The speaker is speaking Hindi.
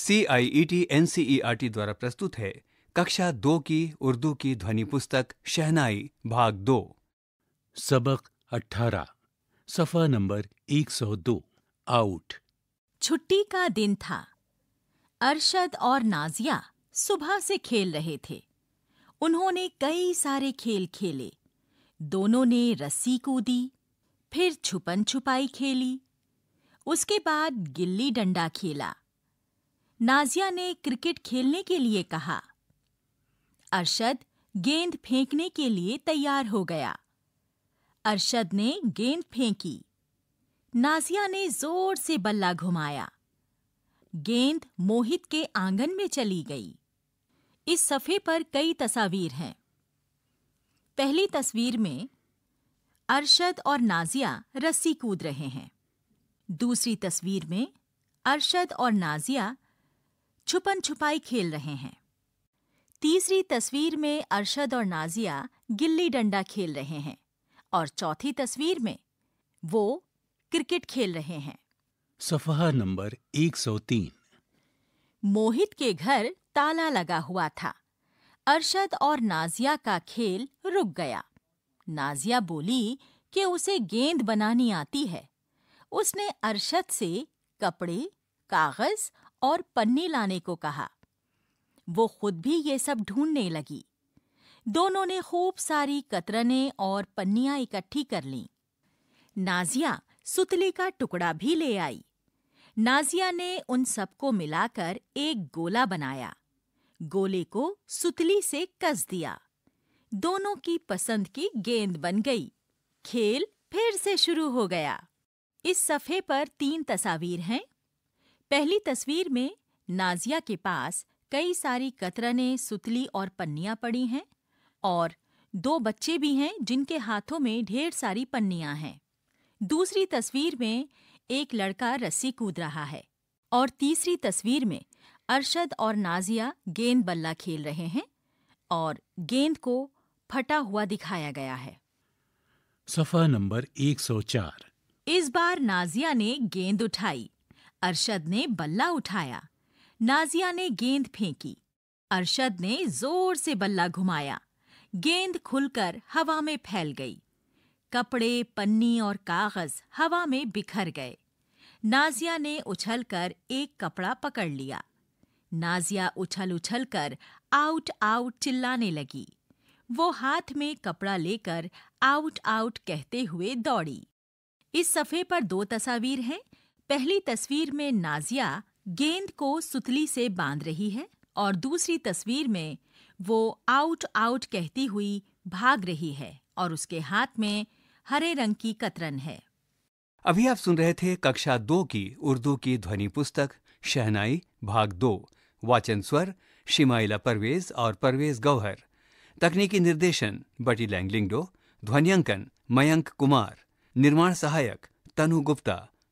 सीआईईटी एनसीईआरटी e e द्वारा प्रस्तुत है कक्षा दो की उर्दू की ध्वनि पुस्तक शहनाई भाग दो सबक अठारह सफा नंबर एक सौ दो आउट छुट्टी का दिन था अरशद और नाजिया सुबह से खेल रहे थे उन्होंने कई सारे खेल खेले दोनों ने रस्सी कूदी फिर छुपन छुपाई खेली उसके बाद गिल्ली डंडा खेला नाजिया ने क्रिकेट खेलने के लिए कहा अरशद गेंद फेंकने के लिए तैयार हो गया अरशद ने गेंद फेंकी नाजिया ने जोर से बल्ला घुमाया गेंद मोहित के आंगन में चली गई इस सफ़े पर कई तस्वीर हैं पहली तस्वीर में अरशद और नाजिया रस्सी कूद रहे हैं दूसरी तस्वीर में अरशद और नाजिया छुपन छुपाई खेल रहे हैं तीसरी तस्वीर में अरशद और नाजिया गिल्ली डंडा खेल रहे हैं और चौथी तस्वीर में वो क्रिकेट खेल रहे हैं सफ़ा नंबर 103 मोहित के घर ताला लगा हुआ था अरशद और नाजिया का खेल रुक गया नाजिया बोली कि उसे गेंद बनानी आती है उसने अरशद से कपड़े कागज और पन्नी लाने को कहा वो खुद भी ये सब ढूंढने लगी दोनों ने खूब सारी कतरने और पन्नियां इकट्ठी कर लीं। नाजिया सुतली का टुकड़ा भी ले आई नाजिया ने उन सबको मिलाकर एक गोला बनाया गोले को सुतली से कस दिया दोनों की पसंद की गेंद बन गई खेल फिर से शुरू हो गया इस सफ़े पर तीन तस्वीर हैं पहली तस्वीर में नाजिया के पास कई सारी कतरने सुतली और पन्नियां पड़ी हैं और दो बच्चे भी हैं जिनके हाथों में ढेर सारी पन्नियां हैं दूसरी तस्वीर में एक लड़का रस्सी कूद रहा है और तीसरी तस्वीर में अरशद और नाजिया गेंद बल्ला खेल रहे हैं और गेंद को फटा हुआ दिखाया गया है सफा नंबर 104 इस बार नाजिया ने गेंद उठाई अरशद ने बल्ला उठाया नाजिया ने गेंद फेंकी अरशद ने जोर से बल्ला घुमाया गेंद खुलकर हवा में फैल गई कपड़े पन्नी और कागज हवा में बिखर गए नाजिया ने उछलकर एक कपड़ा पकड़ लिया नाजिया उछल उछल कर आउट आउट चिल्लाने लगी वो हाथ में कपड़ा लेकर आउट आउट कहते हुए दौड़ी इस सफ़े पर दो तस्वीर हैं पहली तस्वीर में नाजिया गेंद को सुतली से बांध रही है और दूसरी तस्वीर में वो आउट आउट कहती हुई भाग रही है और उसके हाथ में हरे रंग की कतरन है अभी आप सुन रहे थे कक्षा दो की उर्दू की ध्वनि पुस्तक शहनाई भाग दो वाचन स्वर शिमाइला परवेज और परवेज गौहर तकनीकी निर्देशन बटी लैंगलिंगडो ध्वनियांकन मयंक कुमार निर्माण सहायक तनु गुप्ता